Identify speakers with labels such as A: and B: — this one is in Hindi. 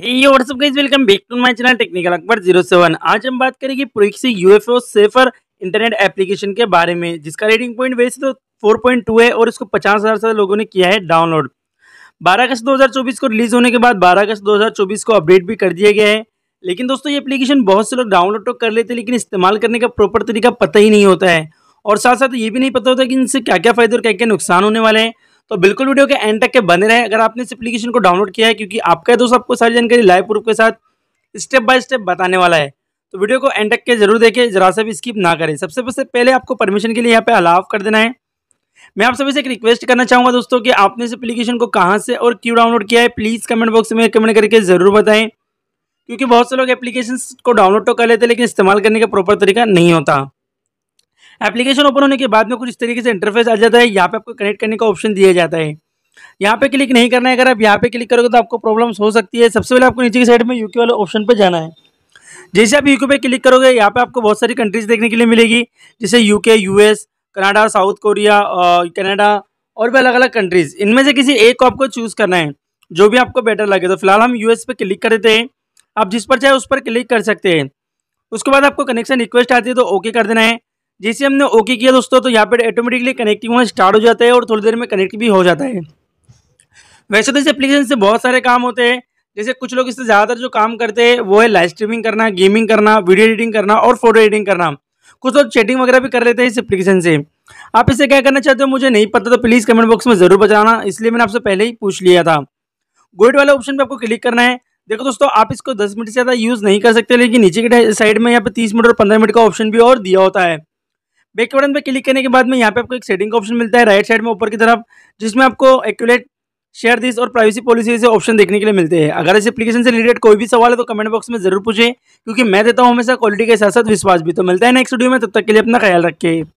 A: WhatsApp guys welcome back to my channel technical Akbar zero seven आज हम बात करेंगे proxy UFO safer internet application के बारे में जिसका रेटिंग पॉइंट वैसे तो 4.2 है और इसको पचास हज़ार से लोगों ने किया है डाउनलोड 12 अगस्त 2024 को रिलीज़ होने के बाद 12 अगस्त 2024 को अपडेट भी कर दिया गया है लेकिन दोस्तों ये एप्लीकेशन बहुत से लोग डाउनलोड तो कर लेते हैं लेकिन इस्तेमाल करने का प्रॉपर तरीका पता ही नहीं होता है और साथ साथ ये भी नहीं पता होता कि इनसे क्या क्या फ़ायदे और क्या क्या नुकसान होने वाले हैं तो बिल्कुल वीडियो के एंड तक के बने रहे अगर आपने इस एप्लीकेशन को डाउनलोड किया है क्योंकि आपका दोस्त आपको सारी जानकारी लाइव प्रूफ के साथ स्टेप बाय स्टेप बताने वाला है तो वीडियो को एंड तक के जरूर देखें जरा सा भी स्किप ना करें सबसे सबसे पहले आपको परमिशन के लिए यहाँ पे अलाव कर देना है मैं आप सभी से एक रिक्वेस्ट करना चाहूँगा दोस्तों कि आपने इस एप्लीकेशन को कहाँ से और क्यों डाउनलोड किया है प्लीज़ कमेंट बॉक्स में कमेंट करके ज़रूर बताएं क्योंकि बहुत से लोग एप्लीकेशन को डाउनलोड तो कर लेते हैं लेकिन इस्तेमाल करने का प्रॉपर तरीका नहीं होता एप्लीकेशन ओपन होने के बाद में कुछ इस तरीके से इंटरफेस आ जाता है यहाँ पे आपको कनेक्ट करने का ऑप्शन दिया जाता है यहाँ पे क्लिक नहीं करना है अगर आप यहाँ पे क्लिक करोगे तो आपको प्रॉब्लम्स हो सकती है सबसे पहले आपको नीचे की साइड में यूके वाले ऑप्शन पर जाना है जैसे आप यूके पे क्लिक करोगे यहाँ पे आपको बहुत सारी कंट्रीज देखने के लिए मिलेगी जैसे UK US Canada South Korea Canada और भी अलग अलग कंट्रीज़ इनमें से किसी एक को आपको चूज़ करना है जो भी आपको बेटर लगे तो फिलहाल हम यूएस पे क्लिक कर देते हैं आप जिस पर चाहे उस पर क्लिक कर सकते हैं उसके बाद आपको कनेक्शन रिक्वेस्ट आती है तो ओके कर देना है जैसे हमने ओके किया दोस्तों तो यहाँ पर ऑटोमेटिकली कनेक्टिंग होना स्टार्ट हो जाता है और थोड़ी देर में कनेक्ट भी हो जाता है वैसे तो इस एप्लीकेशन से बहुत सारे काम होते हैं जैसे कुछ लोग इससे ज़्यादातर जो काम करते हैं वो है लाइव स्ट्रीमिंग करना गेमिंग करना वीडियो एडिटिंग करना और फोटो एडिटिंग करना कुछ लोग चैटिंग वगैरह भी कर लेते हैं इस एप्लीकेशन से आप इसे क्या करना चाहते हो मुझे नहीं पता तो प्लीज़ कमेंट बॉक्स में ज़रूर बताना इसलिए मैंने आपसे पहले ही पूछ लिया था गोइड वाले ऑप्शन पर आपको क्लिक करना है देखो दोस्तों आप इसको दस मिनट से ज़्यादा यूज़ नहीं कर सकते लेकिन नीचे के साइड में यहाँ पर तीस मिनट और पंद्रह मिनट का ऑप्शन भी और दिया होता है बैक बटन पर क्लिक करने के बाद में यहाँ पे आपको एक सेटिंग का ऑप्शन मिलता है राइट साइड में ऊपर की तरफ जिसमें आपको एक्यूलेट शेयर दिस और प्राइवेसी पॉलिसी से ऑप्शन देखने के लिए मिलते हैं अगर इस एप्लीकेशन से रिलेटेड कोई भी सवाल है तो कमेंट बॉक्स में जरूर पूछें क्योंकि मैं देता हूँ हमेशा क्वालिटी के साथ साथ विश्वास भी तो मिलता है नेक्स्ट वीडियो में तब तक के लिए अपना ख्याल रखें